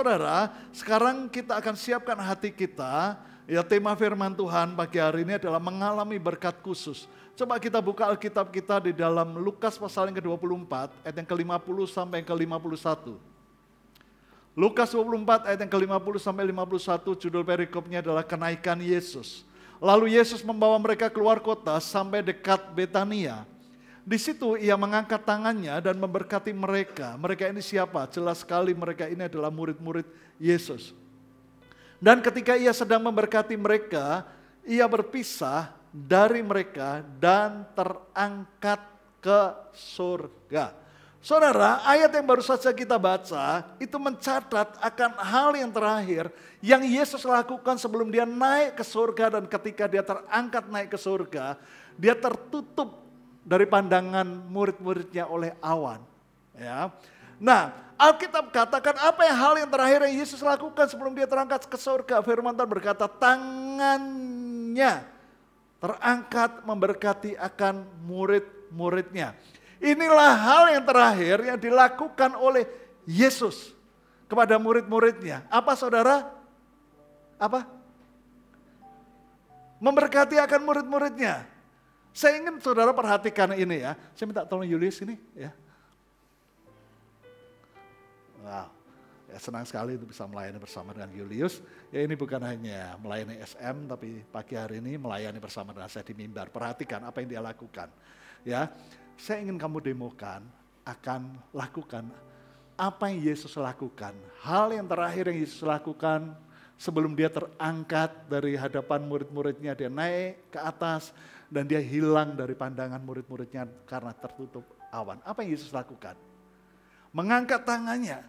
saudara, sekarang kita akan siapkan hati kita. Ya tema firman Tuhan pagi hari ini adalah mengalami berkat khusus. Coba kita buka Alkitab kita di dalam Lukas pasal yang ke-24, ayat yang ke-50 sampai yang ke-51. Lukas 24 ayat yang ke-50 sampai 51 judul perikopnya adalah kenaikan Yesus. Lalu Yesus membawa mereka keluar kota sampai dekat Betania di situ ia mengangkat tangannya dan memberkati mereka. Mereka ini siapa? Jelas sekali mereka ini adalah murid-murid Yesus. Dan ketika ia sedang memberkati mereka, ia berpisah dari mereka dan terangkat ke surga. Saudara, ayat yang baru saja kita baca itu mencatat akan hal yang terakhir yang Yesus lakukan sebelum dia naik ke surga dan ketika dia terangkat naik ke surga, dia tertutup dari pandangan murid-muridnya oleh awan. Ya. Nah, Alkitab katakan apa yang hal yang terakhir yang Yesus lakukan sebelum dia terangkat ke surga. Firman Tuhan berkata, tangannya terangkat memberkati akan murid-muridnya. Inilah hal yang terakhir yang dilakukan oleh Yesus kepada murid-muridnya. Apa saudara? Apa? Memberkati akan murid-muridnya. Saya ingin saudara perhatikan ini ya. Saya minta tolong Julius ini ya. Wow. Ya, senang sekali itu bisa melayani bersama dengan Julius. Ya ini bukan hanya melayani SM, tapi pagi hari ini melayani bersama dengan saya di mimbar. Perhatikan apa yang dia lakukan. Ya, saya ingin kamu demokan akan lakukan apa yang Yesus lakukan. Hal yang terakhir yang Yesus lakukan sebelum dia terangkat dari hadapan murid-muridnya, dia naik ke atas, dan dia hilang dari pandangan murid-muridnya karena tertutup awan. Apa yang Yesus lakukan? Mengangkat tangannya,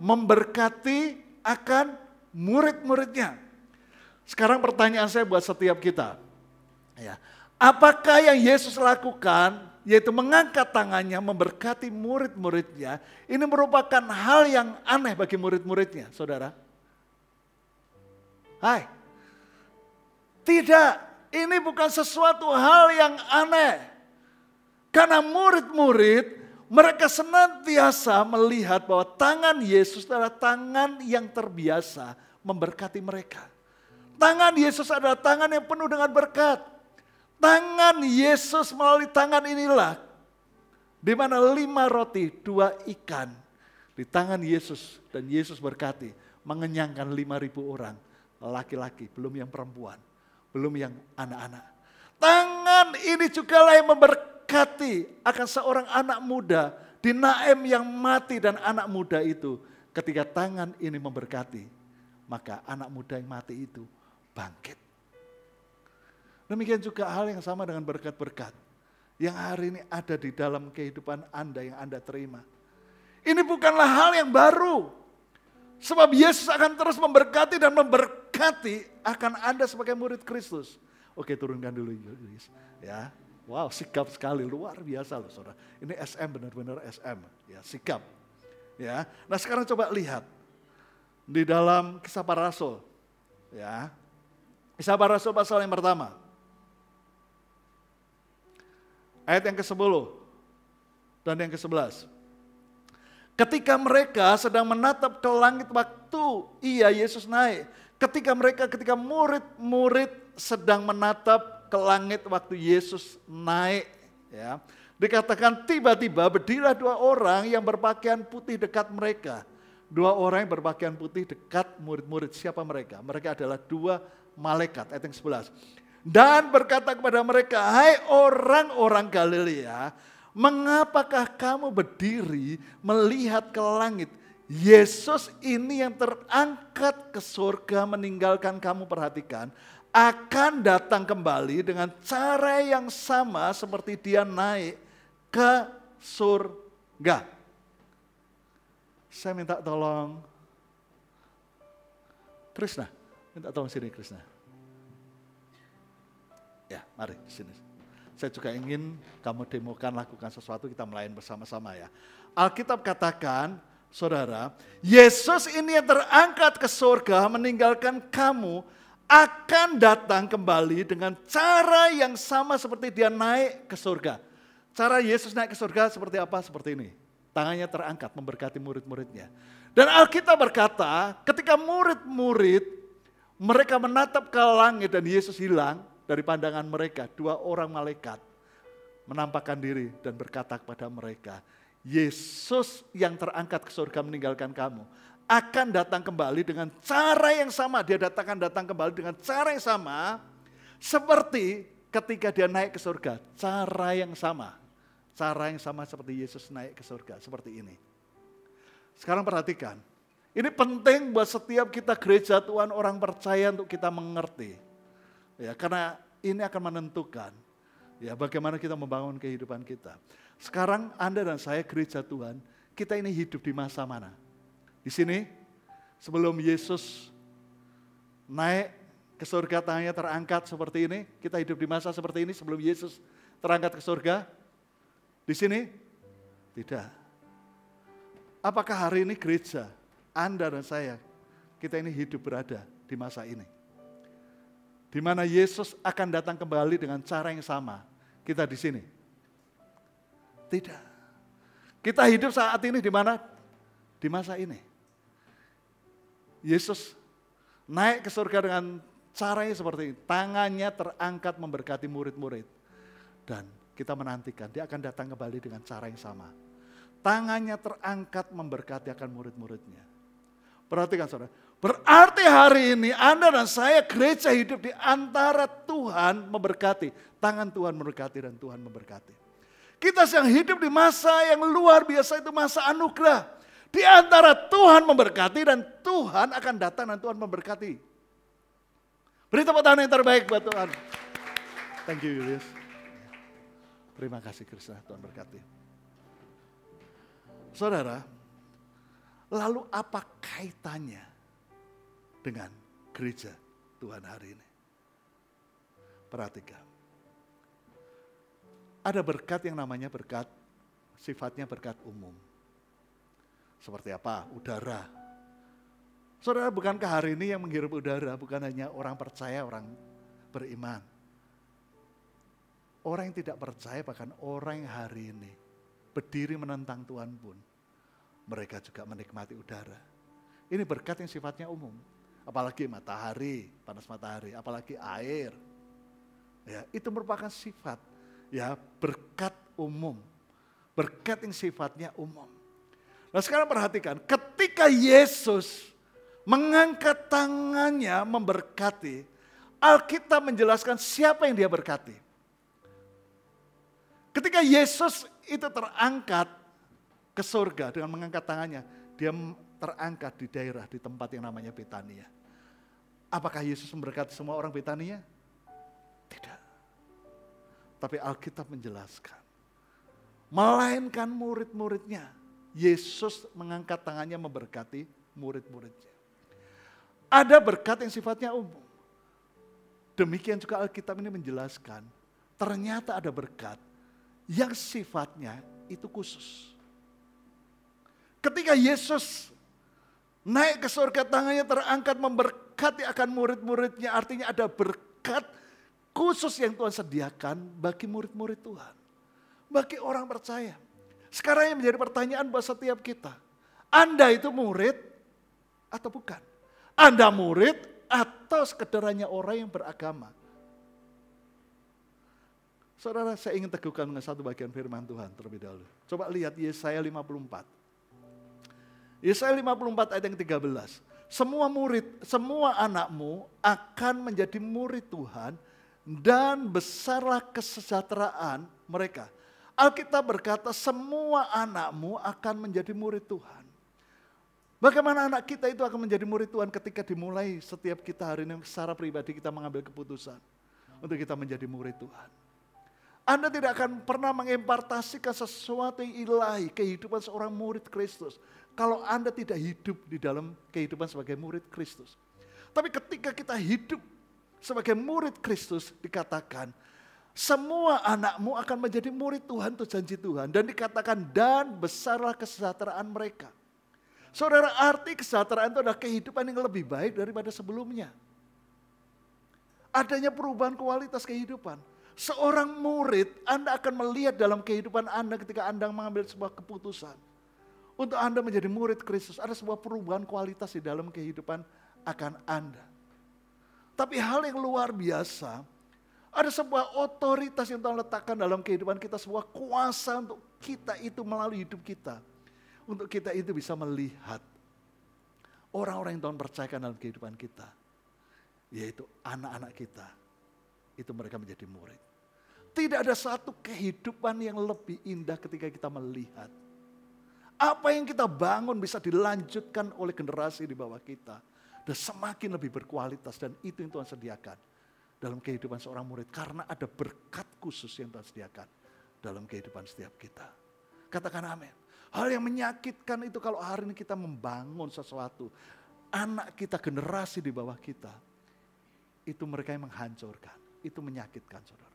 memberkati akan murid-muridnya. Sekarang pertanyaan saya buat setiap kita. Ya, apakah yang Yesus lakukan yaitu mengangkat tangannya memberkati murid-muridnya ini merupakan hal yang aneh bagi murid-muridnya, Saudara? Hai. Tidak, ini bukan sesuatu hal yang aneh. Karena murid-murid mereka senantiasa melihat bahwa tangan Yesus adalah tangan yang terbiasa memberkati mereka. Tangan Yesus adalah tangan yang penuh dengan berkat. Tangan Yesus melalui tangan inilah di mana lima roti, dua ikan di tangan Yesus dan Yesus berkati mengenyangkan lima ribu orang laki-laki belum yang perempuan belum yang anak-anak. Tangan ini lah yang memberkati akan seorang anak muda di Naem yang mati dan anak muda itu. Ketika tangan ini memberkati, maka anak muda yang mati itu bangkit. Demikian juga hal yang sama dengan berkat-berkat yang hari ini ada di dalam kehidupan Anda yang Anda terima. Ini bukanlah hal yang baru. Sebab Yesus akan terus memberkati dan memberkati diberkati akan Anda sebagai murid Kristus. Oke turunkan dulu Ya. Wow sikap sekali, luar biasa loh saudara. Ini SM benar-benar SM. Ya sikap. Ya. Nah sekarang coba lihat. Di dalam kisah para rasul. Ya. Kisah para rasul pasal yang pertama. Ayat yang ke-10 dan yang ke-11. Ketika mereka sedang menatap ke langit waktu ia Yesus naik, Ketika mereka, ketika murid-murid sedang menatap ke langit waktu Yesus naik, ya, dikatakan tiba-tiba berdirilah dua orang yang berpakaian putih dekat mereka. Dua orang yang berpakaian putih dekat murid-murid. Siapa mereka? Mereka adalah dua malaikat, ayat yang 11. Dan berkata kepada mereka, hai orang-orang Galilea, mengapakah kamu berdiri melihat ke langit? Yesus ini yang terangkat ke surga meninggalkan kamu perhatikan akan datang kembali dengan cara yang sama seperti dia naik ke surga. Saya minta tolong Krishna, minta tolong sini Krishna. Ya, mari sini. Saya juga ingin kamu demokan lakukan sesuatu kita melayan bersama-sama ya. Alkitab katakan saudara, Yesus ini yang terangkat ke surga meninggalkan kamu akan datang kembali dengan cara yang sama seperti dia naik ke surga. Cara Yesus naik ke surga seperti apa? Seperti ini. Tangannya terangkat memberkati murid-muridnya. Dan Alkitab berkata ketika murid-murid mereka menatap ke langit dan Yesus hilang dari pandangan mereka. Dua orang malaikat menampakkan diri dan berkata kepada mereka, Yesus yang terangkat ke surga meninggalkan kamu akan datang kembali dengan cara yang sama. Dia datangkan datang kembali dengan cara yang sama seperti ketika dia naik ke surga. Cara yang sama. Cara yang sama seperti Yesus naik ke surga. Seperti ini. Sekarang perhatikan. Ini penting buat setiap kita gereja Tuhan orang percaya untuk kita mengerti. Ya, karena ini akan menentukan ya bagaimana kita membangun kehidupan kita. Sekarang Anda dan saya gereja Tuhan, kita ini hidup di masa mana? Di sini, sebelum Yesus naik ke surga tangannya terangkat seperti ini, kita hidup di masa seperti ini sebelum Yesus terangkat ke surga? Di sini? Tidak. Apakah hari ini gereja, Anda dan saya, kita ini hidup berada di masa ini? Di mana Yesus akan datang kembali dengan cara yang sama. Kita di sini tidak. Kita hidup saat ini di mana? Di masa ini. Yesus naik ke surga dengan caranya seperti ini. Tangannya terangkat memberkati murid-murid. Dan kita menantikan, dia akan datang kembali dengan cara yang sama. Tangannya terangkat memberkati akan murid-muridnya. Perhatikan saudara, berarti hari ini Anda dan saya gereja hidup di antara Tuhan memberkati. Tangan Tuhan memberkati dan Tuhan memberkati. Kita sedang hidup di masa yang luar biasa itu masa anugerah. Di antara Tuhan memberkati dan Tuhan akan datang dan Tuhan memberkati. Beri tepuk tangan yang terbaik buat Tuhan. Thank you Julius. Terima kasih Krishna, Tuhan berkati. Saudara, lalu apa kaitannya dengan gereja Tuhan hari ini? Perhatikan ada berkat yang namanya berkat, sifatnya berkat umum. Seperti apa? Udara. Saudara, bukankah hari ini yang menghirup udara bukan hanya orang percaya, orang beriman. Orang yang tidak percaya bahkan orang yang hari ini berdiri menentang Tuhan pun mereka juga menikmati udara. Ini berkat yang sifatnya umum. Apalagi matahari, panas matahari, apalagi air. Ya, itu merupakan sifat ya berkat umum. Berkat yang sifatnya umum. Nah sekarang perhatikan, ketika Yesus mengangkat tangannya memberkati, Alkitab menjelaskan siapa yang dia berkati. Ketika Yesus itu terangkat ke surga dengan mengangkat tangannya, dia terangkat di daerah, di tempat yang namanya Betania. Apakah Yesus memberkati semua orang Betania? Tapi Alkitab menjelaskan. Melainkan murid-muridnya. Yesus mengangkat tangannya memberkati murid-muridnya. Ada berkat yang sifatnya umum. Demikian juga Alkitab ini menjelaskan. Ternyata ada berkat yang sifatnya itu khusus. Ketika Yesus naik ke surga tangannya terangkat memberkati akan murid-muridnya. Artinya ada berkat khusus yang Tuhan sediakan bagi murid-murid Tuhan. Bagi orang percaya. Sekarang yang menjadi pertanyaan buat setiap kita. Anda itu murid atau bukan? Anda murid atau sekedarannya orang yang beragama? Saudara, saya ingin teguhkan dengan satu bagian firman Tuhan terlebih dahulu. Coba lihat Yesaya 54. Yesaya 54 ayat yang 13. Semua murid, semua anakmu akan menjadi murid Tuhan dan besarlah kesejahteraan mereka. Alkitab berkata semua anakmu akan menjadi murid Tuhan. Bagaimana anak kita itu akan menjadi murid Tuhan ketika dimulai setiap kita hari ini secara pribadi kita mengambil keputusan untuk kita menjadi murid Tuhan. Anda tidak akan pernah mengimpartasikan sesuatu yang ilahi kehidupan seorang murid Kristus kalau Anda tidak hidup di dalam kehidupan sebagai murid Kristus. Tapi ketika kita hidup sebagai murid Kristus dikatakan semua anakmu akan menjadi murid Tuhan itu janji Tuhan dan dikatakan dan besarlah kesejahteraan mereka. Saudara arti kesejahteraan itu adalah kehidupan yang lebih baik daripada sebelumnya. Adanya perubahan kualitas kehidupan. Seorang murid Anda akan melihat dalam kehidupan Anda ketika Anda mengambil sebuah keputusan. Untuk Anda menjadi murid Kristus ada sebuah perubahan kualitas di dalam kehidupan akan Anda. Tapi hal yang luar biasa, ada sebuah otoritas yang Tuhan letakkan dalam kehidupan kita, sebuah kuasa untuk kita itu melalui hidup kita. Untuk kita itu bisa melihat orang-orang yang Tuhan percayakan dalam kehidupan kita. Yaitu anak-anak kita. Itu mereka menjadi murid. Tidak ada satu kehidupan yang lebih indah ketika kita melihat. Apa yang kita bangun bisa dilanjutkan oleh generasi di bawah kita dan semakin lebih berkualitas dan itu yang Tuhan sediakan dalam kehidupan seorang murid karena ada berkat khusus yang Tuhan sediakan dalam kehidupan setiap kita. Katakan amin. Hal yang menyakitkan itu kalau hari ini kita membangun sesuatu, anak kita generasi di bawah kita, itu mereka yang menghancurkan, itu menyakitkan saudara.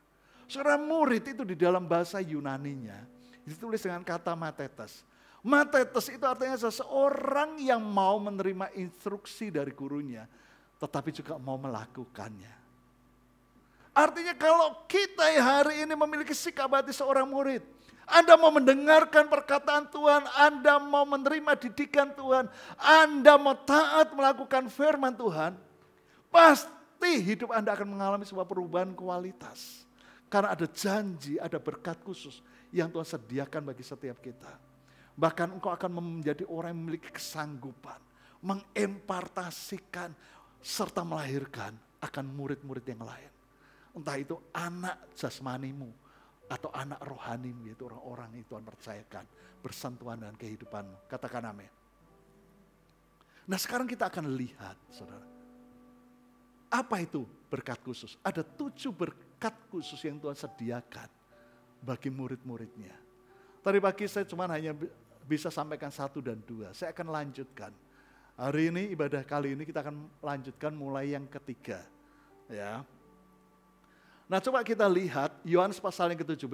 seorang murid itu di dalam bahasa Yunaninya ditulis dengan kata matetes. Matetes itu artinya seseorang yang mau menerima instruksi dari gurunya, tetapi juga mau melakukannya. Artinya kalau kita hari ini memiliki sikap hati seorang murid, Anda mau mendengarkan perkataan Tuhan, Anda mau menerima didikan Tuhan, Anda mau taat melakukan firman Tuhan, pasti hidup Anda akan mengalami sebuah perubahan kualitas. Karena ada janji, ada berkat khusus yang Tuhan sediakan bagi setiap kita. Bahkan engkau akan menjadi orang yang memiliki kesanggupan, mengempartasikan, serta melahirkan akan murid-murid yang lain. Entah itu anak jasmanimu, atau anak rohanimu, yaitu orang-orang yang Tuhan percayakan, bersentuhan dengan kehidupanmu. Katakan amin. Nah sekarang kita akan lihat, saudara. Apa itu berkat khusus? Ada tujuh berkat khusus yang Tuhan sediakan bagi murid-muridnya. Tadi pagi saya cuma hanya bisa sampaikan satu dan dua. Saya akan lanjutkan. Hari ini ibadah kali ini kita akan lanjutkan mulai yang ketiga. Ya. Nah coba kita lihat Yohanes pasal yang ke-17.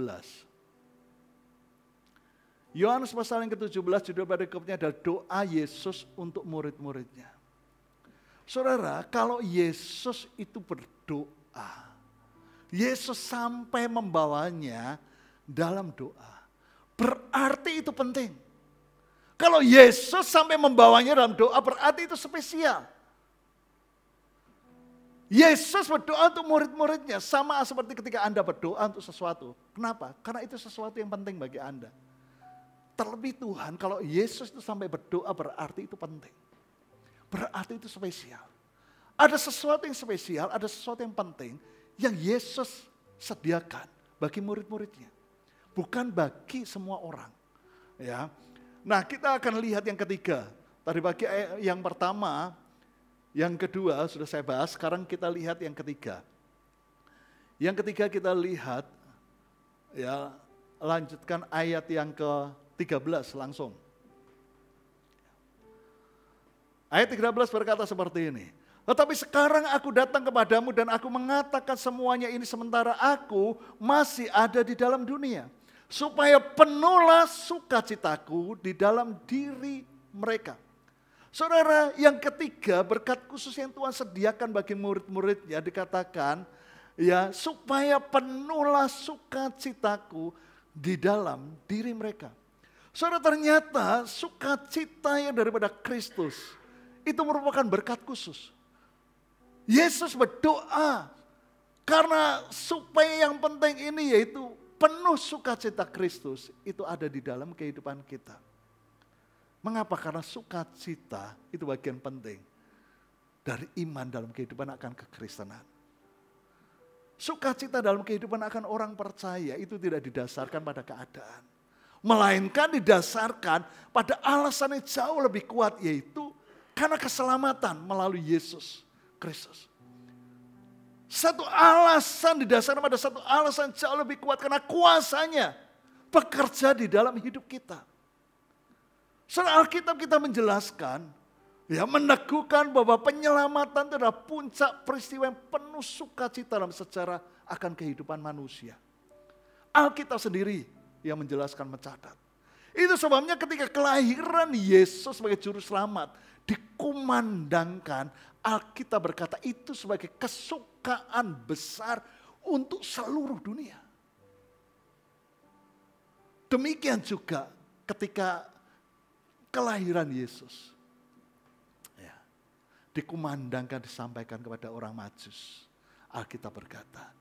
Yohanes pasal yang ke-17 judul kopnya adalah doa Yesus untuk murid-muridnya. Saudara, kalau Yesus itu berdoa, Yesus sampai membawanya dalam doa. Berarti itu penting. Kalau Yesus sampai membawanya dalam doa berarti itu spesial. Yesus berdoa untuk murid-muridnya sama seperti ketika Anda berdoa untuk sesuatu. Kenapa? Karena itu sesuatu yang penting bagi Anda. Terlebih Tuhan kalau Yesus itu sampai berdoa berarti itu penting. Berarti itu spesial. Ada sesuatu yang spesial, ada sesuatu yang penting yang Yesus sediakan bagi murid-muridnya. Bukan bagi semua orang. Ya, Nah, kita akan lihat yang ketiga. Tadi pagi eh, yang pertama, yang kedua sudah saya bahas, sekarang kita lihat yang ketiga. Yang ketiga kita lihat ya lanjutkan ayat yang ke-13 langsung. Ayat 13 berkata seperti ini. Tetapi sekarang aku datang kepadamu dan aku mengatakan semuanya ini sementara aku masih ada di dalam dunia supaya penuhlah sukacitaku di dalam diri mereka. Saudara, yang ketiga berkat khusus yang Tuhan sediakan bagi murid-muridnya dikatakan ya supaya penuhlah sukacitaku di dalam diri mereka. Saudara ternyata sukacita yang daripada Kristus itu merupakan berkat khusus. Yesus berdoa karena supaya yang penting ini yaitu penuh sukacita Kristus itu ada di dalam kehidupan kita. Mengapa? Karena sukacita itu bagian penting dari iman dalam kehidupan akan kekristenan. Sukacita dalam kehidupan akan orang percaya itu tidak didasarkan pada keadaan. Melainkan didasarkan pada alasan yang jauh lebih kuat yaitu karena keselamatan melalui Yesus Kristus. Satu alasan di dasarnya ada satu alasan jauh lebih kuat karena kuasanya bekerja di dalam hidup kita. Saudara Alkitab kita menjelaskan, ya meneguhkan bahwa penyelamatan itu adalah puncak peristiwa yang penuh sukacita dalam sejarah akan kehidupan manusia. Alkitab sendiri yang menjelaskan mencatat. Itu sebabnya ketika kelahiran Yesus sebagai juru selamat dikumandangkan, Alkitab berkata itu sebagai kesuk pembukaan besar untuk seluruh dunia. Demikian juga ketika kelahiran Yesus ya, dikumandangkan disampaikan kepada orang Majus. Alkitab berkata,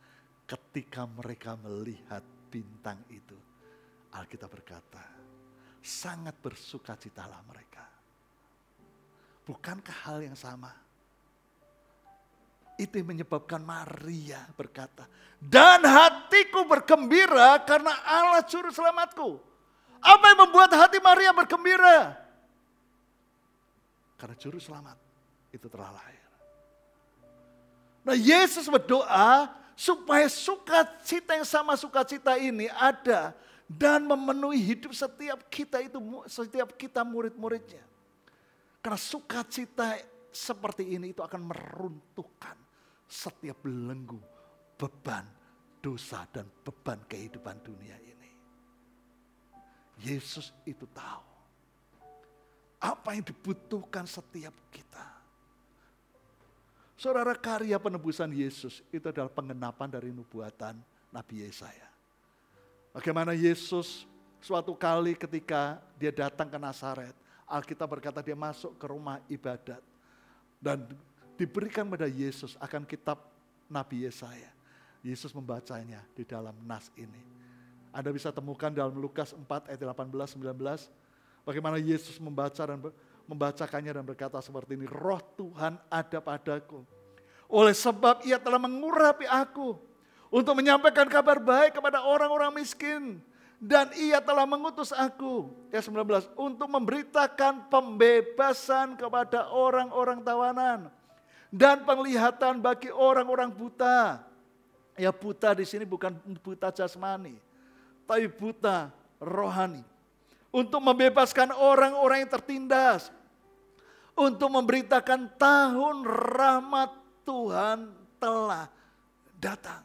ketika mereka melihat bintang itu, Alkitab berkata, sangat bersukacitalah mereka. Bukankah hal yang sama itu yang menyebabkan Maria berkata, dan hatiku bergembira karena Allah juru selamatku. Apa yang membuat hati Maria bergembira? Karena juru selamat itu telah lahir. Nah Yesus berdoa supaya sukacita yang sama sukacita ini ada dan memenuhi hidup setiap kita itu setiap kita murid-muridnya. Karena sukacita seperti ini itu akan meruntuhkan setiap belenggu, beban dosa dan beban kehidupan dunia ini. Yesus itu tahu apa yang dibutuhkan setiap kita. Saudara karya penebusan Yesus itu adalah pengenapan dari nubuatan Nabi Yesaya. Bagaimana Yesus suatu kali ketika dia datang ke Nazaret, Alkitab berkata dia masuk ke rumah ibadat dan diberikan pada Yesus akan kitab Nabi Yesaya. Yesus membacanya di dalam nas ini. Anda bisa temukan dalam Lukas 4 ayat 18 19 bagaimana Yesus membaca dan membacakannya dan berkata seperti ini, "Roh Tuhan ada padaku oleh sebab ia telah mengurapi aku untuk menyampaikan kabar baik kepada orang-orang miskin." dan ia telah mengutus aku, ya 19, untuk memberitakan pembebasan kepada orang-orang tawanan dan penglihatan bagi orang-orang buta. Ya buta di sini bukan buta jasmani, tapi buta rohani. Untuk membebaskan orang-orang yang tertindas. Untuk memberitakan tahun rahmat Tuhan telah datang.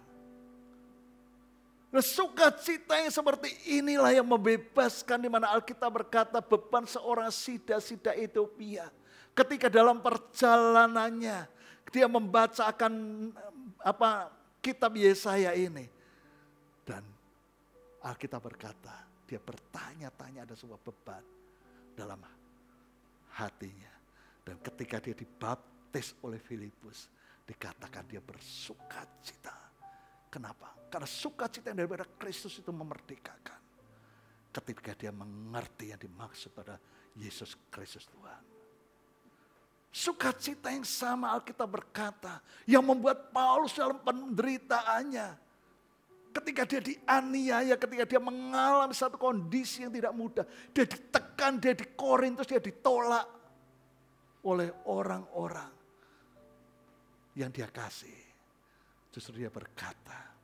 Nah, sukacita yang seperti inilah yang membebaskan di mana Alkitab berkata beban seorang sida-sida Ethiopia ketika dalam perjalanannya dia membacakan apa kitab Yesaya ini. Dan Alkitab berkata, dia bertanya-tanya ada sebuah beban dalam hatinya. Dan ketika dia dibaptis oleh Filipus, dikatakan dia bersuka cita. Kenapa? Karena sukacita yang daripada Kristus itu memerdekakan. Ketika dia mengerti yang dimaksud pada Yesus Kristus Tuhan. Sukacita yang sama Alkitab berkata, yang membuat Paulus dalam penderitaannya. Ketika dia dianiaya, ketika dia mengalami satu kondisi yang tidak mudah. Dia ditekan, dia di Korintus, dia ditolak oleh orang-orang yang dia kasih. Justru dia berkata,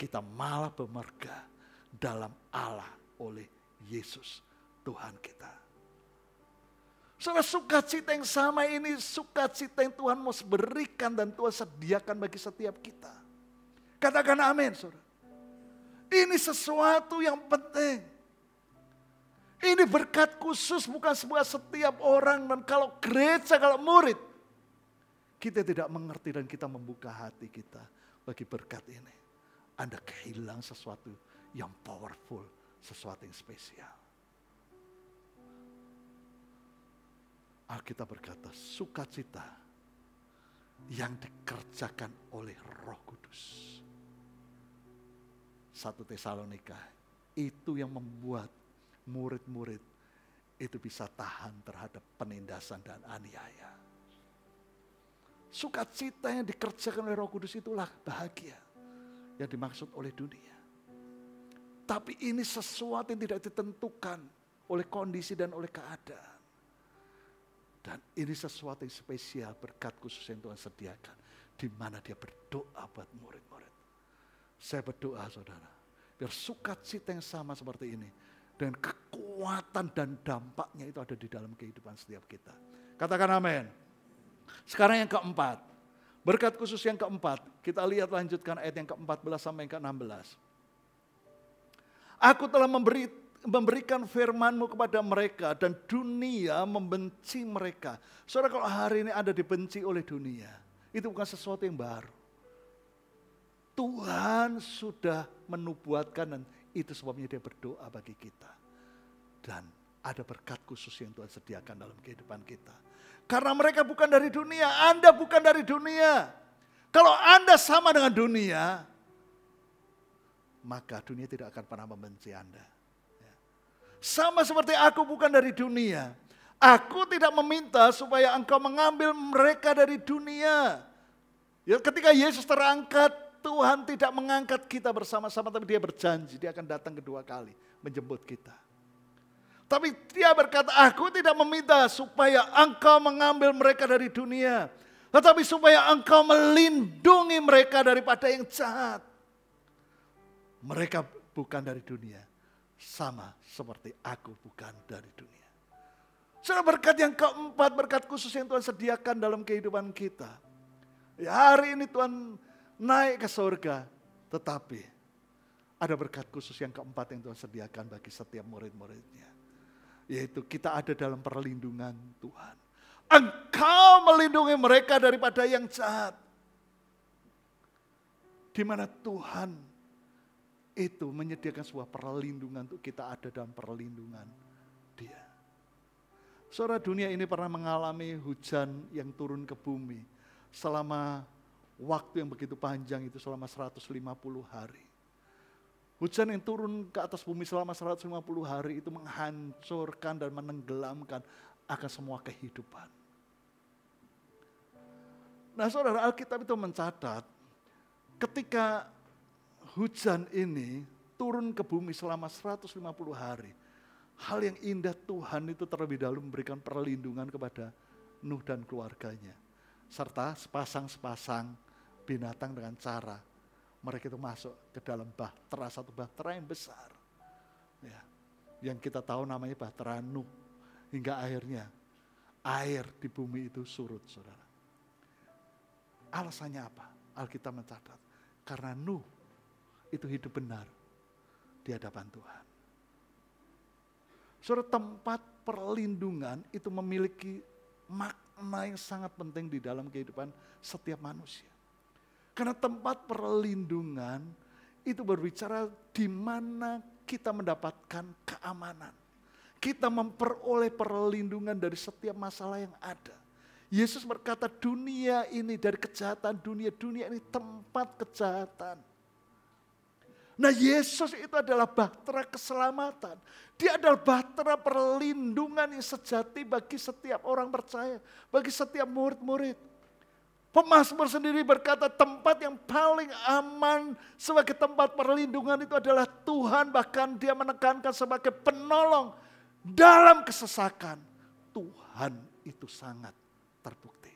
kita malah bermerga dalam Allah oleh Yesus Tuhan kita. Saudara sukacita yang sama ini sukacita yang Tuhan mau berikan dan Tuhan sediakan bagi setiap kita. Katakan amin saudara. Ini sesuatu yang penting. Ini berkat khusus bukan sebuah setiap orang dan kalau gereja, kalau murid. Kita tidak mengerti dan kita membuka hati kita bagi berkat ini. Anda kehilangan sesuatu yang powerful, sesuatu yang spesial. Alkitab berkata, sukacita yang dikerjakan oleh roh kudus. Satu Tesalonika, itu yang membuat murid-murid itu bisa tahan terhadap penindasan dan aniaya. Sukacita yang dikerjakan oleh roh kudus itulah bahagia yang dimaksud oleh dunia. Tapi ini sesuatu yang tidak ditentukan oleh kondisi dan oleh keadaan. Dan ini sesuatu yang spesial berkat khusus yang Tuhan sediakan. Di mana dia berdoa buat murid-murid. Saya berdoa saudara. Biar sukacita yang sama seperti ini. Dengan kekuatan dan dampaknya itu ada di dalam kehidupan setiap kita. Katakan amin. Sekarang yang keempat. Berkat khusus yang keempat. Kita lihat lanjutkan ayat yang ke-14 sampai yang ke-16. Aku telah memberi memberikan firmanmu kepada mereka dan dunia membenci mereka. Saudara kalau hari ini Anda dibenci oleh dunia, itu bukan sesuatu yang baru. Tuhan sudah menubuatkan dan itu sebabnya dia berdoa bagi kita. Dan ada berkat khusus yang Tuhan sediakan dalam kehidupan kita. Karena mereka bukan dari dunia, Anda bukan dari dunia. Kalau Anda sama dengan dunia, maka dunia tidak akan pernah membenci Anda sama seperti aku bukan dari dunia. Aku tidak meminta supaya engkau mengambil mereka dari dunia. Ya, ketika Yesus terangkat, Tuhan tidak mengangkat kita bersama-sama, tapi dia berjanji, dia akan datang kedua kali menjemput kita. Tapi dia berkata, aku tidak meminta supaya engkau mengambil mereka dari dunia. Tetapi supaya engkau melindungi mereka daripada yang jahat. Mereka bukan dari dunia, sama seperti aku bukan dari dunia. Saudara berkat yang keempat, berkat khusus yang Tuhan sediakan dalam kehidupan kita. Ya, hari ini Tuhan naik ke surga, tetapi ada berkat khusus yang keempat yang Tuhan sediakan bagi setiap murid-muridnya. Yaitu kita ada dalam perlindungan Tuhan. Engkau melindungi mereka daripada yang jahat. Di mana Tuhan itu menyediakan sebuah perlindungan untuk kita ada dalam perlindungan dia. Saudara dunia ini pernah mengalami hujan yang turun ke bumi selama waktu yang begitu panjang itu selama 150 hari. Hujan yang turun ke atas bumi selama 150 hari itu menghancurkan dan menenggelamkan akan semua kehidupan. Nah saudara Alkitab itu mencatat ketika hujan ini turun ke bumi selama 150 hari. Hal yang indah Tuhan itu terlebih dahulu memberikan perlindungan kepada Nuh dan keluarganya. Serta sepasang-sepasang binatang dengan cara mereka itu masuk ke dalam bahtera, satu bahtera yang besar. Ya, yang kita tahu namanya bahtera Nuh. Hingga akhirnya air di bumi itu surut, saudara. Alasannya apa? Alkitab mencatat. Karena Nuh itu hidup benar di hadapan Tuhan. Saudara, tempat perlindungan itu memiliki makna yang sangat penting di dalam kehidupan setiap manusia. Karena tempat perlindungan itu berbicara di mana kita mendapatkan keamanan. Kita memperoleh perlindungan dari setiap masalah yang ada. Yesus berkata dunia ini dari kejahatan dunia, dunia ini tempat kejahatan. Nah Yesus itu adalah bahtera keselamatan. Dia adalah bahtera perlindungan yang sejati bagi setiap orang percaya. Bagi setiap murid-murid. Pemasmur sendiri berkata tempat yang paling aman sebagai tempat perlindungan itu adalah Tuhan. Bahkan dia menekankan sebagai penolong dalam kesesakan. Tuhan itu sangat terbukti.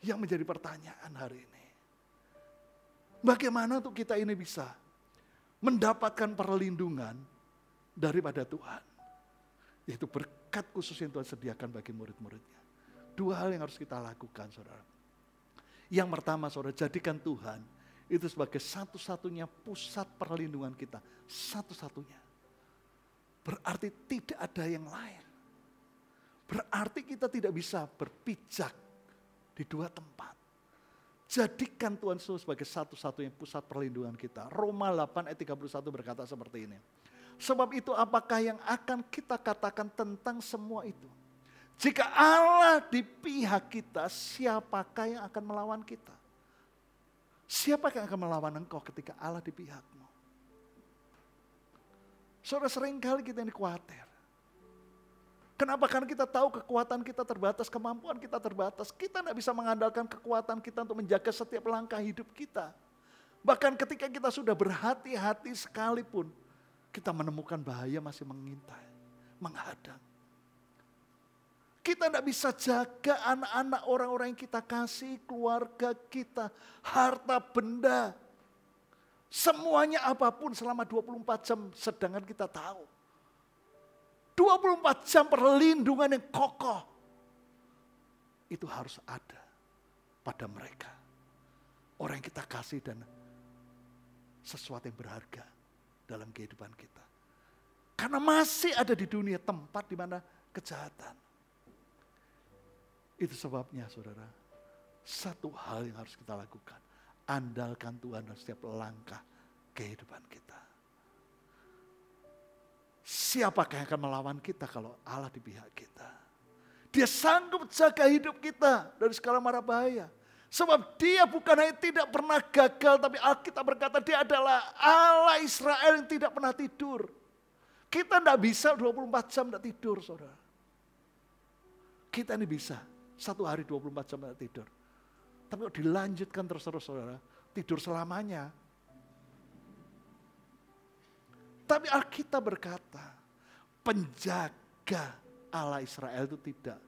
Yang menjadi pertanyaan hari ini Bagaimana untuk kita ini bisa mendapatkan perlindungan daripada Tuhan? Yaitu berkat khusus yang Tuhan sediakan bagi murid-muridnya. Dua hal yang harus kita lakukan, saudara. Yang pertama, saudara, jadikan Tuhan itu sebagai satu-satunya pusat perlindungan kita. Satu-satunya. Berarti tidak ada yang lain. Berarti kita tidak bisa berpijak di dua tempat. Jadikan Tuhan Yesus sebagai satu-satunya pusat perlindungan kita. Roma 8 ayat 31 berkata seperti ini. Sebab itu apakah yang akan kita katakan tentang semua itu? Jika Allah di pihak kita, siapakah yang akan melawan kita? Siapakah yang akan melawan engkau ketika Allah di pihakmu? Saudara seringkali kita ini khawatir. Kenapa? Karena kita tahu kekuatan kita terbatas, kemampuan kita terbatas. Kita tidak bisa mengandalkan kekuatan kita untuk menjaga setiap langkah hidup kita. Bahkan ketika kita sudah berhati-hati sekalipun, kita menemukan bahaya masih mengintai, menghadang. Kita tidak bisa jaga anak-anak orang-orang yang kita kasih, keluarga kita, harta benda. Semuanya apapun selama 24 jam, sedangkan kita tahu 24 jam perlindungan yang kokoh. Itu harus ada pada mereka. Orang yang kita kasih dan sesuatu yang berharga dalam kehidupan kita. Karena masih ada di dunia tempat di mana kejahatan. Itu sebabnya saudara, satu hal yang harus kita lakukan. Andalkan Tuhan dalam setiap langkah kehidupan kita. Siapakah yang akan melawan kita kalau Allah di pihak kita? Dia sanggup jaga hidup kita dari segala mara bahaya. Sebab dia bukan hanya tidak pernah gagal, tapi Alkitab berkata dia adalah Allah Israel yang tidak pernah tidur. Kita tidak bisa 24 jam tidak tidur, saudara. Kita ini bisa, satu hari 24 jam tidak tidur. Tapi kalau dilanjutkan terus-terus, saudara, tidur selamanya, Tapi Alkitab berkata, penjaga Allah Israel itu tidak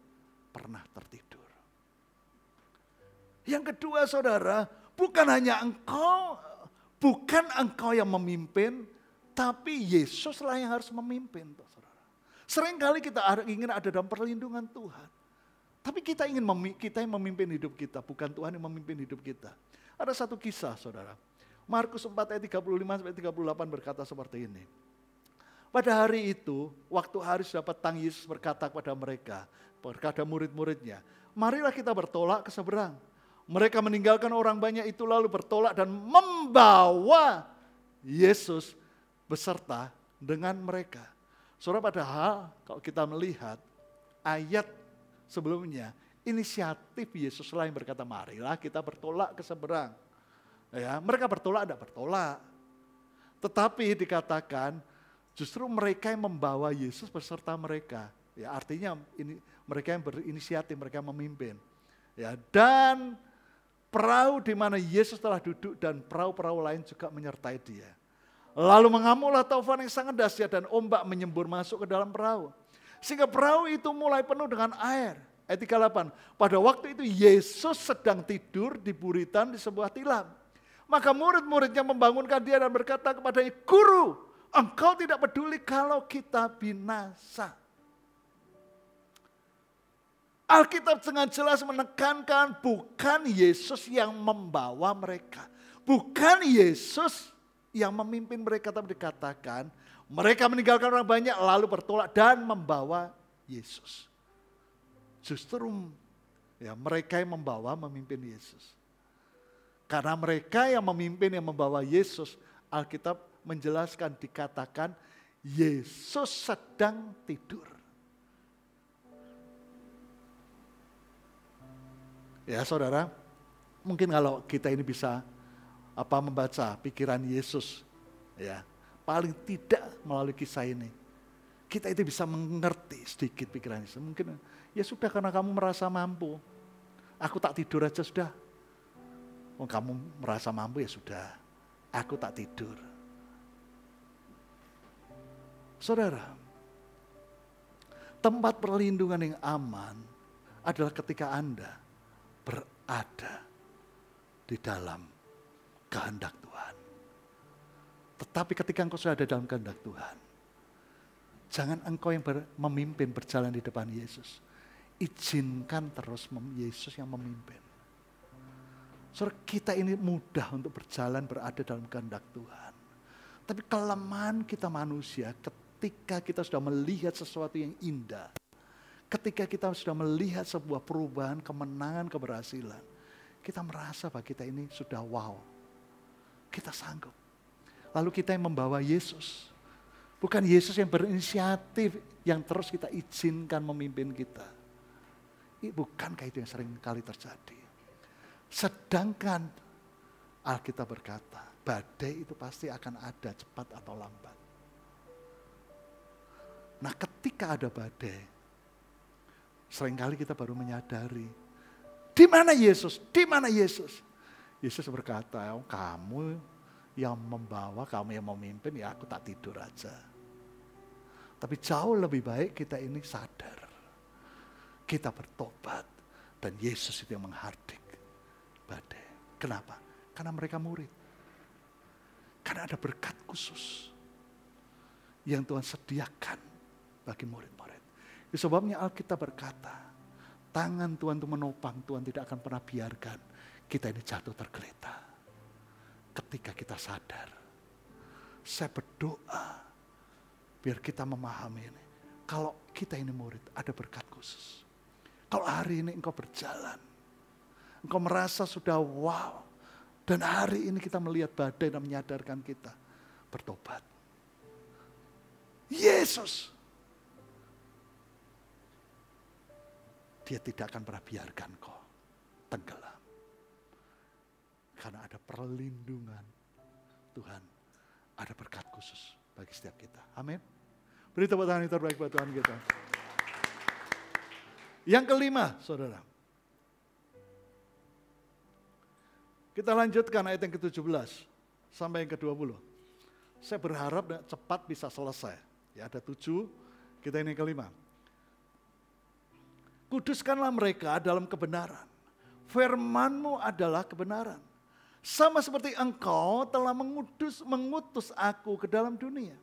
pernah tertidur. Yang kedua saudara, bukan hanya engkau, bukan engkau yang memimpin, tapi Yesuslah yang harus memimpin. Saudara. Seringkali kita ingin ada dalam perlindungan Tuhan. Tapi kita ingin kita yang memimpin hidup kita, bukan Tuhan yang memimpin hidup kita. Ada satu kisah saudara. Markus 4 ayat 35 sampai 38 berkata seperti ini. Pada hari itu, waktu hari dapat petang, Yesus berkata kepada mereka, berkata murid-muridnya, marilah kita bertolak ke seberang. Mereka meninggalkan orang banyak itu lalu bertolak dan membawa Yesus beserta dengan mereka. Saudara padahal kalau kita melihat ayat sebelumnya, inisiatif Yesus selain berkata marilah kita bertolak ke seberang. Ya, mereka bertolak, tidak bertolak. Tetapi dikatakan justru mereka yang membawa Yesus beserta mereka. Ya, artinya ini mereka yang berinisiatif, mereka yang memimpin. Ya, dan perahu di mana Yesus telah duduk dan perahu-perahu lain juga menyertai dia. Lalu mengamuklah taufan yang sangat dahsyat dan ombak menyembur masuk ke dalam perahu. Sehingga perahu itu mulai penuh dengan air. Etika 38. Pada waktu itu Yesus sedang tidur di buritan di sebuah tilam. Maka murid-muridnya membangunkan dia dan berkata kepadanya, Guru, engkau tidak peduli kalau kita binasa. Alkitab dengan jelas menekankan bukan Yesus yang membawa mereka. Bukan Yesus yang memimpin mereka, tapi dikatakan mereka meninggalkan orang banyak lalu bertolak dan membawa Yesus. Justru ya mereka yang membawa memimpin Yesus. Karena mereka yang memimpin, yang membawa Yesus, Alkitab menjelaskan, dikatakan Yesus sedang tidur. Ya saudara, mungkin kalau kita ini bisa apa membaca pikiran Yesus ya paling tidak melalui kisah ini kita itu bisa mengerti sedikit pikiran Yesus mungkin ya sudah karena kamu merasa mampu aku tak tidur aja sudah Oh, kamu merasa mampu ya sudah. Aku tak tidur. Saudara, tempat perlindungan yang aman adalah ketika Anda berada di dalam kehendak Tuhan. Tetapi ketika engkau sudah ada dalam kehendak Tuhan, jangan engkau yang ber, memimpin berjalan di depan Yesus. Izinkan terus Yesus yang memimpin. Saudara, kita ini mudah untuk berjalan berada dalam kehendak Tuhan. Tapi kelemahan kita manusia ketika kita sudah melihat sesuatu yang indah. Ketika kita sudah melihat sebuah perubahan, kemenangan, keberhasilan. Kita merasa bahwa kita ini sudah wow. Kita sanggup. Lalu kita yang membawa Yesus. Bukan Yesus yang berinisiatif, yang terus kita izinkan memimpin kita. Bukankah itu yang sering kali terjadi? Sedangkan Alkitab berkata, badai itu pasti akan ada cepat atau lambat. Nah ketika ada badai, seringkali kita baru menyadari, di mana Yesus, di mana Yesus. Yesus berkata, oh, kamu yang membawa, kamu yang memimpin, ya aku tak tidur aja. Tapi jauh lebih baik kita ini sadar. Kita bertobat dan Yesus itu yang menghardik badai. Kenapa? Karena mereka murid. Karena ada berkat khusus yang Tuhan sediakan bagi murid-murid. Sebabnya Alkitab berkata, tangan Tuhan itu menopang, Tuhan tidak akan pernah biarkan kita ini jatuh tergeletak. Ketika kita sadar, saya berdoa biar kita memahami ini. Kalau kita ini murid, ada berkat khusus. Kalau hari ini engkau berjalan, Engkau merasa sudah wow. Dan hari ini kita melihat badai dan menyadarkan kita. Bertobat. Yesus. Dia tidak akan pernah biarkan kau tenggelam. Karena ada perlindungan Tuhan. Ada berkat khusus bagi setiap kita. Amin. Beri tepuk tangan yang terbaik buat Tuhan kita. Yang kelima, saudara. Kita lanjutkan ayat yang ke-17 sampai yang ke-20. Saya berharap cepat bisa selesai. Ya ada tujuh, kita ini kelima. Kuduskanlah mereka dalam kebenaran. Firmanmu adalah kebenaran. Sama seperti engkau telah mengudus, mengutus aku ke dalam dunia.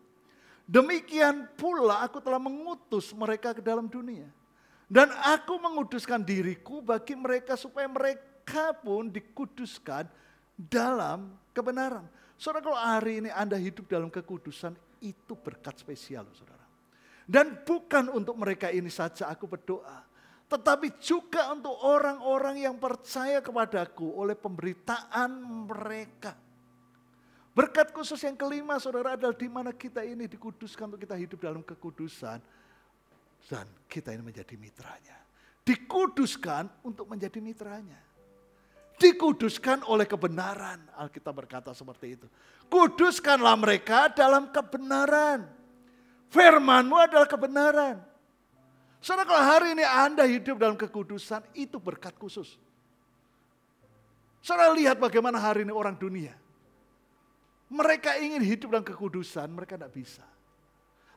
Demikian pula aku telah mengutus mereka ke dalam dunia. Dan aku menguduskan diriku bagi mereka supaya mereka mereka pun dikuduskan dalam kebenaran. Saudara kalau hari ini Anda hidup dalam kekudusan itu berkat spesial saudara. Dan bukan untuk mereka ini saja aku berdoa. Tetapi juga untuk orang-orang yang percaya kepadaku oleh pemberitaan mereka. Berkat khusus yang kelima saudara adalah di mana kita ini dikuduskan untuk kita hidup dalam kekudusan. Dan kita ini menjadi mitranya. Dikuduskan untuk menjadi mitranya dikuduskan oleh kebenaran. Alkitab berkata seperti itu. Kuduskanlah mereka dalam kebenaran. Firmanmu adalah kebenaran. Saudara kalau hari ini Anda hidup dalam kekudusan, itu berkat khusus. Saudara lihat bagaimana hari ini orang dunia. Mereka ingin hidup dalam kekudusan, mereka tidak bisa.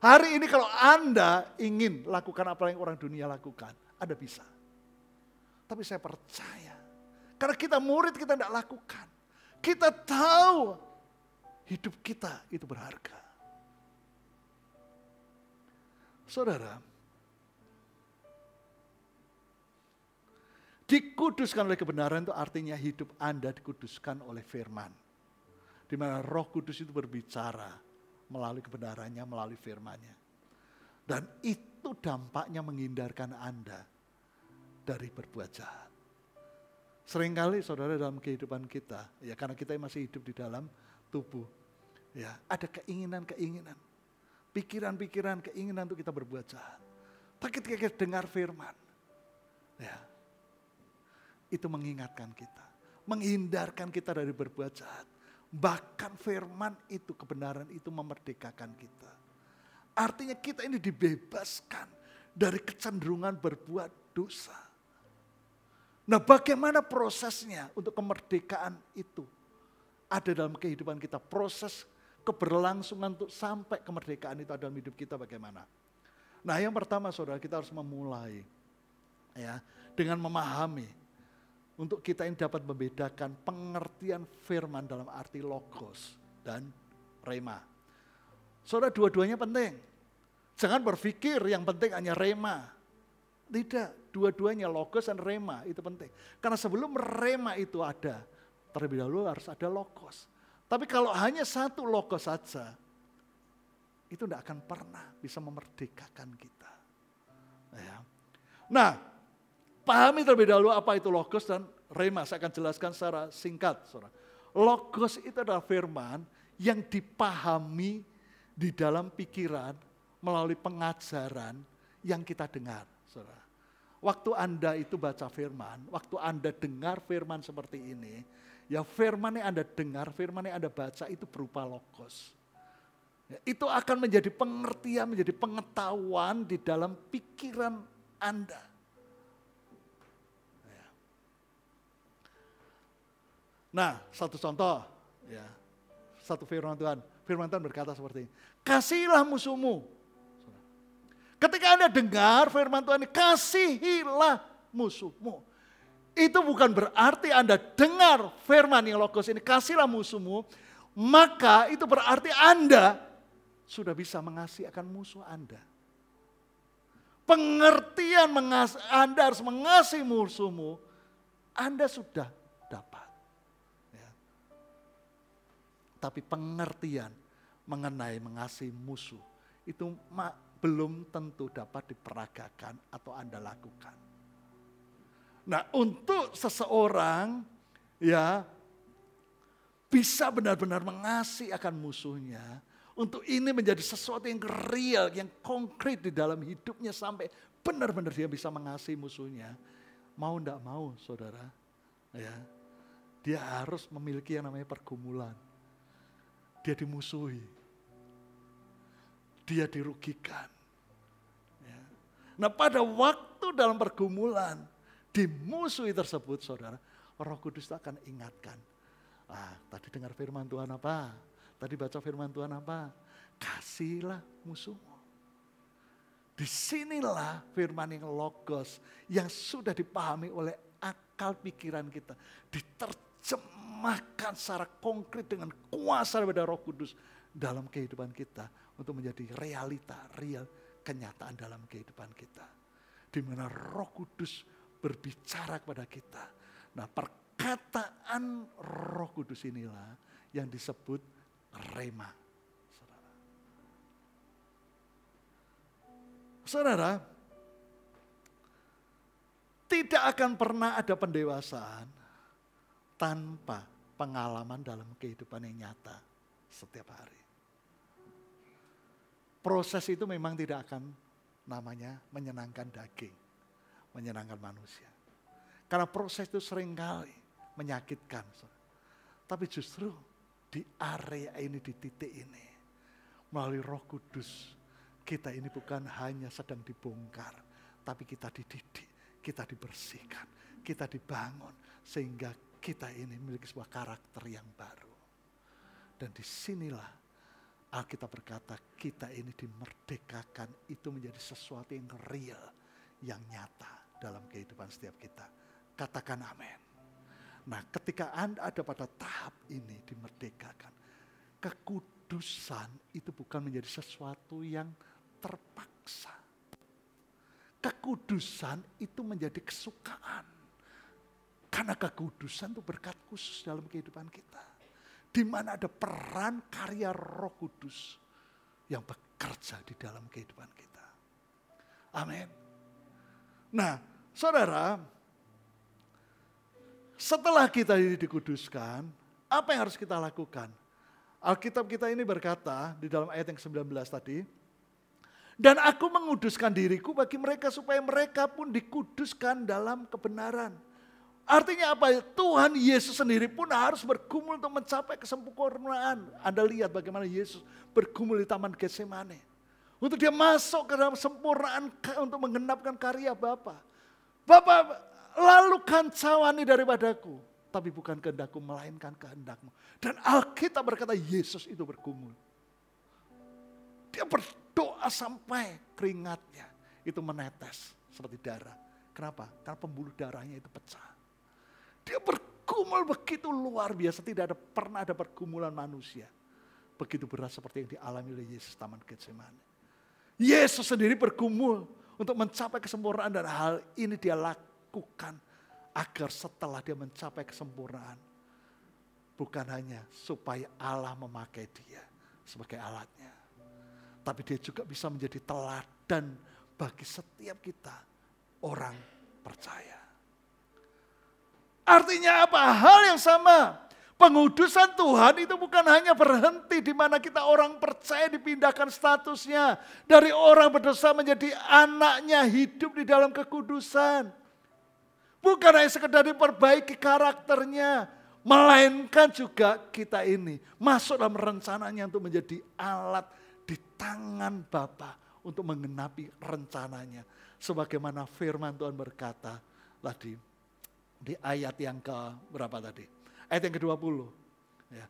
Hari ini kalau Anda ingin lakukan apa yang orang dunia lakukan, Anda bisa. Tapi saya percaya karena kita murid kita tidak lakukan. Kita tahu hidup kita itu berharga. Saudara, dikuduskan oleh kebenaran itu artinya hidup Anda dikuduskan oleh firman. Di mana roh kudus itu berbicara melalui kebenarannya, melalui firmannya. Dan itu dampaknya menghindarkan Anda dari berbuat jahat. Seringkali saudara dalam kehidupan kita, ya karena kita masih hidup di dalam tubuh, ya ada keinginan-keinginan, pikiran-pikiran, keinginan untuk kita berbuat jahat. Tapi ketika kita dengar firman, ya itu mengingatkan kita, menghindarkan kita dari berbuat jahat. Bahkan firman itu, kebenaran itu memerdekakan kita. Artinya kita ini dibebaskan dari kecenderungan berbuat dosa. Nah bagaimana prosesnya untuk kemerdekaan itu? Ada dalam kehidupan kita proses keberlangsungan untuk sampai kemerdekaan itu ada dalam hidup kita bagaimana? Nah yang pertama saudara kita harus memulai ya dengan memahami untuk kita yang dapat membedakan pengertian firman dalam arti logos dan rema. Saudara dua-duanya penting. Jangan berpikir yang penting hanya rema. Tidak, Dua-duanya logos dan rema itu penting. Karena sebelum rema itu ada, terlebih dahulu harus ada logos. Tapi kalau hanya satu logos saja, itu tidak akan pernah bisa memerdekakan kita. Ya. Nah, pahami terlebih dahulu apa itu logos dan rema. Saya akan jelaskan secara singkat. Logos itu adalah firman yang dipahami di dalam pikiran melalui pengajaran yang kita dengar. Saudara waktu Anda itu baca firman, waktu Anda dengar firman seperti ini, ya firman yang Anda dengar, firman yang Anda baca itu berupa logos. Ya, itu akan menjadi pengertian, menjadi pengetahuan di dalam pikiran Anda. Ya. Nah, satu contoh, ya, satu firman Tuhan. Firman Tuhan berkata seperti ini, kasihilah musuhmu, Ketika Anda dengar firman Tuhan, kasihilah musuhmu. Itu bukan berarti Anda dengar firman yang logos ini, kasihilah musuhmu. Maka itu berarti Anda sudah bisa mengasihi akan musuh Anda. Pengertian mengas Anda harus mengasihi musuhmu, Anda sudah dapat. Ya. Tapi pengertian mengenai mengasihi musuh itu belum tentu dapat diperagakan atau Anda lakukan. Nah, untuk seseorang ya bisa benar-benar mengasihi akan musuhnya, untuk ini menjadi sesuatu yang real, yang konkret di dalam hidupnya sampai benar-benar dia bisa mengasihi musuhnya. Mau ndak mau, saudara, ya dia harus memiliki yang namanya pergumulan. Dia dimusuhi, dia dirugikan, Nah pada waktu dalam pergumulan, dimusuhi tersebut saudara, roh kudus akan ingatkan. Ah, tadi dengar firman Tuhan apa? Tadi baca firman Tuhan apa? Kasihlah musuhmu. Disinilah firman yang logos yang sudah dipahami oleh akal pikiran kita. Diterjemahkan secara konkret dengan kuasa daripada roh kudus dalam kehidupan kita untuk menjadi realita, real, kenyataan dalam kehidupan kita. Di mana roh kudus berbicara kepada kita. Nah perkataan roh kudus inilah yang disebut rema. Saudara, saudara tidak akan pernah ada pendewasaan tanpa pengalaman dalam kehidupan yang nyata setiap hari proses itu memang tidak akan namanya menyenangkan daging, menyenangkan manusia. Karena proses itu seringkali menyakitkan. Tapi justru di area ini, di titik ini, melalui roh kudus, kita ini bukan hanya sedang dibongkar, tapi kita dididik, kita dibersihkan, kita dibangun, sehingga kita ini memiliki sebuah karakter yang baru. Dan disinilah kita berkata kita ini dimerdekakan itu menjadi sesuatu yang real, yang nyata dalam kehidupan setiap kita. Katakan amin. Nah ketika Anda ada pada tahap ini dimerdekakan, kekudusan itu bukan menjadi sesuatu yang terpaksa. Kekudusan itu menjadi kesukaan. Karena kekudusan itu berkat khusus dalam kehidupan kita di mana ada peran karya Roh Kudus yang bekerja di dalam kehidupan kita. Amin. Nah, saudara, setelah kita ini dikuduskan, apa yang harus kita lakukan? Alkitab kita ini berkata di dalam ayat yang 19 tadi, dan aku menguduskan diriku bagi mereka supaya mereka pun dikuduskan dalam kebenaran. Artinya apa? Tuhan Yesus sendiri pun harus bergumul untuk mencapai kesempurnaan. Anda lihat bagaimana Yesus bergumul di Taman Getsemane. Untuk dia masuk ke dalam sempurnaan untuk mengenapkan karya Bapa. Bapa, lalu kan cawani daripadaku. Tapi bukan kehendakku, melainkan kehendakmu. Dan Alkitab berkata Yesus itu bergumul. Dia berdoa sampai keringatnya itu menetes seperti darah. Kenapa? Karena pembuluh darahnya itu pecah. Dia bergumul begitu luar biasa, tidak ada pernah ada pergumulan manusia. Begitu berat seperti yang dialami oleh Yesus Taman Getsemani. Yesus sendiri bergumul untuk mencapai kesempurnaan dan hal ini dia lakukan agar setelah dia mencapai kesempurnaan bukan hanya supaya Allah memakai dia sebagai alatnya tapi dia juga bisa menjadi teladan bagi setiap kita orang percaya. Artinya apa? Hal yang sama. Pengudusan Tuhan itu bukan hanya berhenti di mana kita orang percaya dipindahkan statusnya. Dari orang berdosa menjadi anaknya hidup di dalam kekudusan. Bukan hanya sekedar diperbaiki karakternya. Melainkan juga kita ini masuk dalam rencananya untuk menjadi alat di tangan Bapa untuk mengenapi rencananya. Sebagaimana firman Tuhan berkata tadi, di ayat yang ke berapa tadi? Ayat yang ke-20. Ya.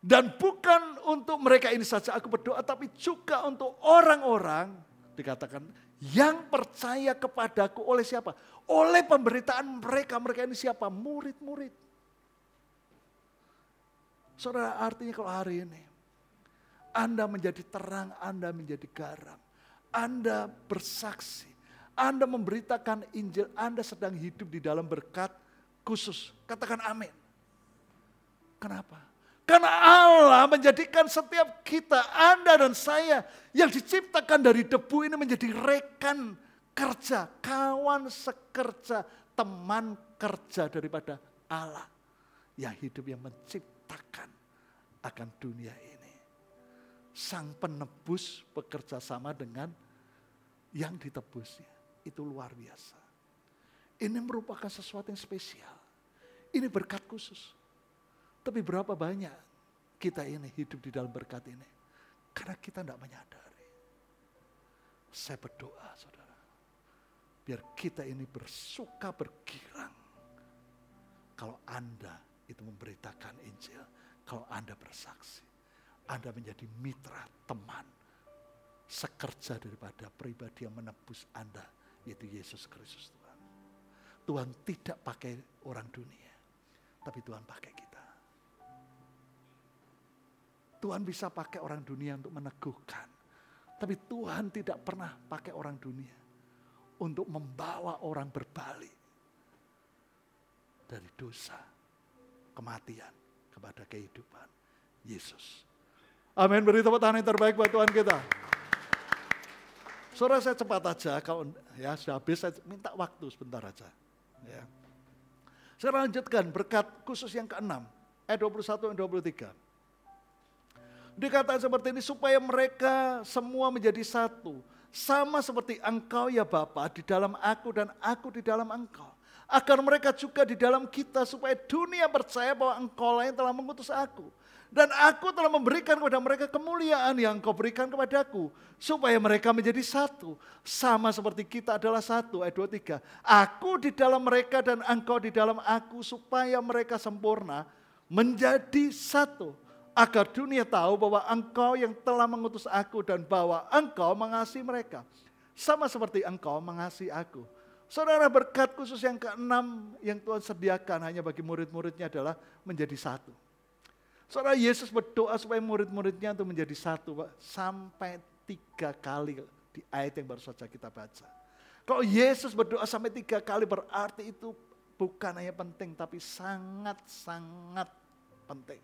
Dan bukan untuk mereka ini saja aku berdoa, tapi juga untuk orang-orang dikatakan yang percaya kepadaku oleh siapa? Oleh pemberitaan mereka. Mereka ini siapa? Murid-murid. Saudara, artinya kalau hari ini Anda menjadi terang, Anda menjadi garam, Anda bersaksi anda memberitakan Injil, Anda sedang hidup di dalam berkat khusus. Katakan amin. Kenapa? Karena Allah menjadikan setiap kita, Anda dan saya yang diciptakan dari debu ini menjadi rekan kerja, kawan sekerja, teman kerja daripada Allah yang hidup yang menciptakan akan dunia ini. Sang penebus bekerja sama dengan yang ditebusnya itu luar biasa. Ini merupakan sesuatu yang spesial. Ini berkat khusus. Tapi berapa banyak kita ini hidup di dalam berkat ini? Karena kita tidak menyadari. Saya berdoa saudara. Biar kita ini bersuka bergirang. Kalau Anda itu memberitakan Injil. Kalau Anda bersaksi. Anda menjadi mitra teman sekerja daripada pribadi yang menebus Anda yaitu Yesus Kristus Tuhan. Tuhan tidak pakai orang dunia, tapi Tuhan pakai kita. Tuhan bisa pakai orang dunia untuk meneguhkan, tapi Tuhan tidak pernah pakai orang dunia untuk membawa orang berbalik dari dosa, kematian kepada kehidupan Yesus. Amin. Beri tepuk tangan yang terbaik buat Tuhan kita. Saudara saya cepat aja kalau ya habis saya minta waktu sebentar aja. Ya. Saya lanjutkan berkat khusus yang keenam, ayat 21 dan 23. Dikatakan seperti ini supaya mereka semua menjadi satu, sama seperti engkau ya Bapa di dalam aku dan aku di dalam engkau. Agar mereka juga di dalam kita supaya dunia percaya bahwa engkau yang telah mengutus aku. Dan aku telah memberikan kepada mereka kemuliaan yang kau berikan kepadaku. Supaya mereka menjadi satu. Sama seperti kita adalah satu. Ayat 23. Aku di dalam mereka dan engkau di dalam aku. Supaya mereka sempurna menjadi satu. Agar dunia tahu bahwa engkau yang telah mengutus aku. Dan bahwa engkau mengasihi mereka. Sama seperti engkau mengasihi aku. Saudara berkat khusus yang keenam yang Tuhan sediakan hanya bagi murid-muridnya adalah menjadi satu. Saudara Yesus berdoa supaya murid-muridnya itu menjadi satu Pak. Sampai tiga kali di ayat yang baru saja kita baca. Kalau Yesus berdoa sampai tiga kali berarti itu bukan hanya penting tapi sangat-sangat penting.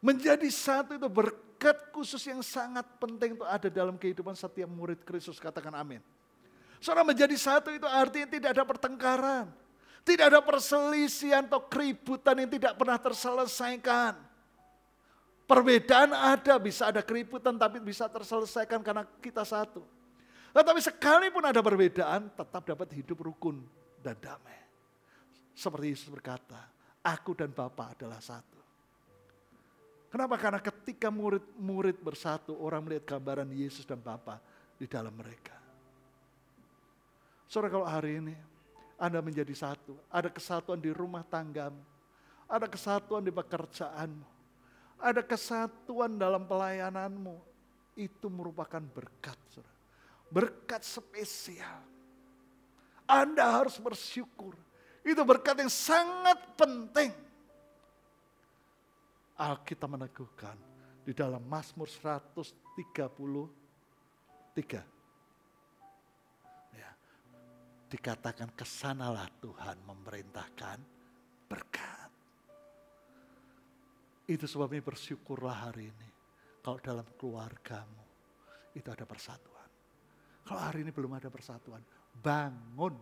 Menjadi satu itu berkat khusus yang sangat penting itu ada dalam kehidupan setiap murid Kristus. Katakan amin. Saudara menjadi satu itu artinya tidak ada pertengkaran. Tidak ada perselisihan atau keributan yang tidak pernah terselesaikan. Perbedaan ada, bisa ada keributan tapi bisa terselesaikan karena kita satu. Tetapi sekalipun ada perbedaan, tetap dapat hidup rukun dan damai. Seperti Yesus berkata, aku dan Bapa adalah satu. Kenapa? Karena ketika murid-murid bersatu, orang melihat gambaran Yesus dan Bapa di dalam mereka. Saudara kalau hari ini anda menjadi satu. Ada kesatuan di rumah tanggamu. Ada kesatuan di pekerjaanmu. Ada kesatuan dalam pelayananmu. Itu merupakan berkat. Berkat spesial. Anda harus bersyukur. Itu berkat yang sangat penting. Alkitab meneguhkan di dalam Mazmur 133 dikatakan kesanalah Tuhan memerintahkan berkat. Itu sebabnya bersyukurlah hari ini. Kalau dalam keluargamu itu ada persatuan. Kalau hari ini belum ada persatuan, bangun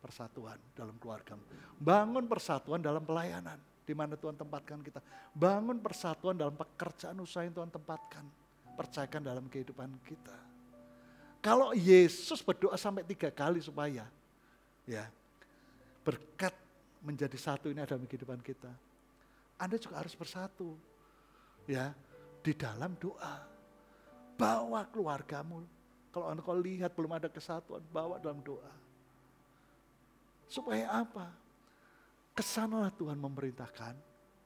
persatuan dalam keluargamu. Bangun persatuan dalam pelayanan di mana Tuhan tempatkan kita. Bangun persatuan dalam pekerjaan usaha yang Tuhan tempatkan. Percayakan dalam kehidupan kita. Kalau Yesus berdoa sampai tiga kali supaya Ya. Berkat menjadi satu ini ada dalam kehidupan kita. Anda juga harus bersatu. Ya, di dalam doa. Bawa keluargamu. Kalau Anda engkau lihat belum ada kesatuan, bawa dalam doa. Supaya apa? Kesanalah Tuhan memerintahkan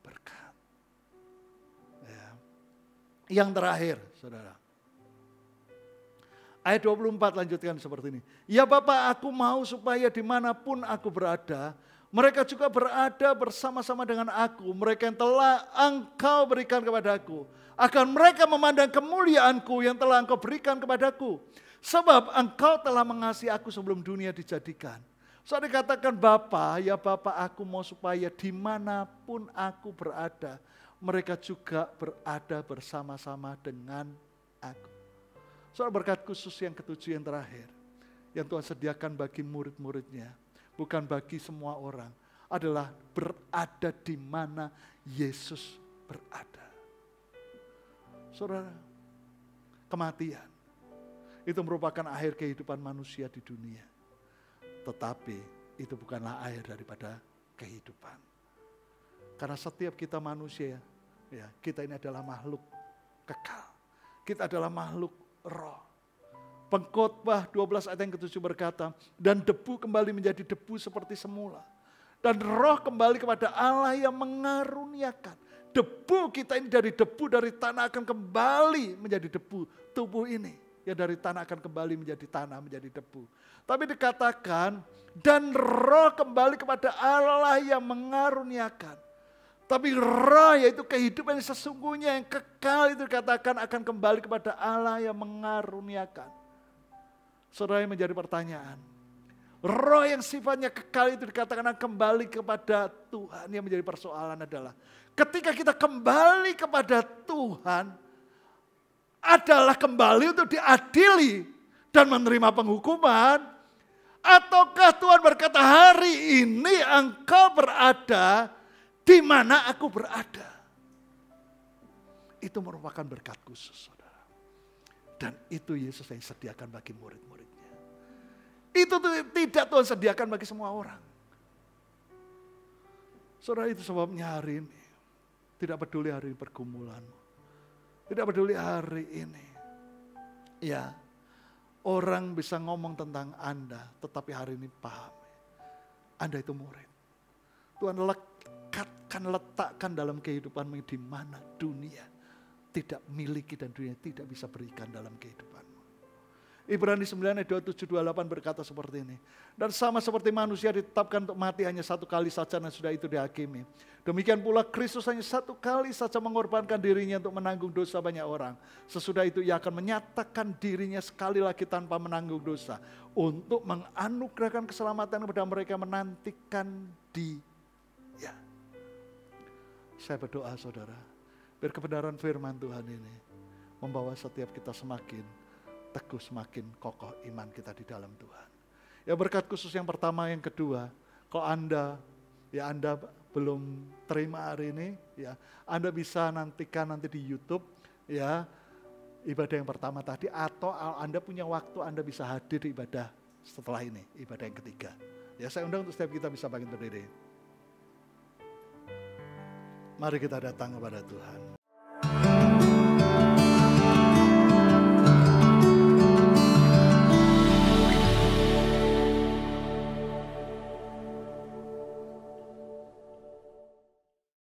berkat. Ya. Yang terakhir, saudara. Ayat 24 lanjutkan seperti ini. Ya Bapak aku mau supaya dimanapun aku berada, mereka juga berada bersama-sama dengan aku. Mereka yang telah engkau berikan kepadaku. Akan mereka memandang kemuliaanku yang telah engkau berikan kepadaku. Sebab engkau telah mengasihi aku sebelum dunia dijadikan. So dikatakan Bapak, ya Bapak aku mau supaya dimanapun aku berada, mereka juga berada bersama-sama dengan aku. Soal berkat khusus yang ketujuh yang terakhir. Yang Tuhan sediakan bagi murid-muridnya. Bukan bagi semua orang. Adalah berada di mana Yesus berada. Saudara, kematian. Itu merupakan akhir kehidupan manusia di dunia. Tetapi itu bukanlah akhir daripada kehidupan. Karena setiap kita manusia, ya kita ini adalah makhluk kekal. Kita adalah makhluk roh. Pengkhotbah 12 ayat yang ke-7 berkata, dan debu kembali menjadi debu seperti semula. Dan roh kembali kepada Allah yang mengaruniakan. Debu kita ini dari debu dari tanah akan kembali menjadi debu tubuh ini. ya dari tanah akan kembali menjadi tanah, menjadi debu. Tapi dikatakan, dan roh kembali kepada Allah yang mengaruniakan. Tapi roh yaitu kehidupan yang sesungguhnya yang kekal itu dikatakan akan kembali kepada Allah yang mengaruniakan. Saudara yang menjadi pertanyaan. Roh yang sifatnya kekal itu dikatakan akan kembali kepada Tuhan. Yang menjadi persoalan adalah ketika kita kembali kepada Tuhan adalah kembali untuk diadili dan menerima penghukuman ataukah Tuhan berkata hari ini engkau berada di mana aku berada. Itu merupakan berkat khusus, saudara. Dan itu Yesus yang sediakan bagi murid-muridnya. Itu tidak Tuhan sediakan bagi semua orang. Saudara itu sebabnya hari ini. Tidak peduli hari pergumulanmu. Tidak peduli hari ini. Ya, orang bisa ngomong tentang Anda, tetapi hari ini paham. Anda itu murid. Tuhan lek lekatkan, letakkan dalam kehidupanmu di mana dunia tidak miliki dan dunia tidak bisa berikan dalam kehidupanmu. Ibrani 9 ayat 27 28 berkata seperti ini. Dan sama seperti manusia ditetapkan untuk mati hanya satu kali saja dan sudah itu dihakimi. Demikian pula Kristus hanya satu kali saja mengorbankan dirinya untuk menanggung dosa banyak orang. Sesudah itu ia akan menyatakan dirinya sekali lagi tanpa menanggung dosa. Untuk menganugerahkan keselamatan kepada mereka menantikan di saya berdoa saudara, biar kebenaran firman Tuhan ini membawa setiap kita semakin teguh, semakin kokoh iman kita di dalam Tuhan. Ya berkat khusus yang pertama, yang kedua, Kok Anda, ya Anda belum terima hari ini, ya Anda bisa nantikan nanti di Youtube, ya ibadah yang pertama tadi, atau Anda punya waktu, Anda bisa hadir ibadah setelah ini, ibadah yang ketiga. Ya saya undang untuk setiap kita bisa bangkit berdiri. Mari kita datang kepada Tuhan.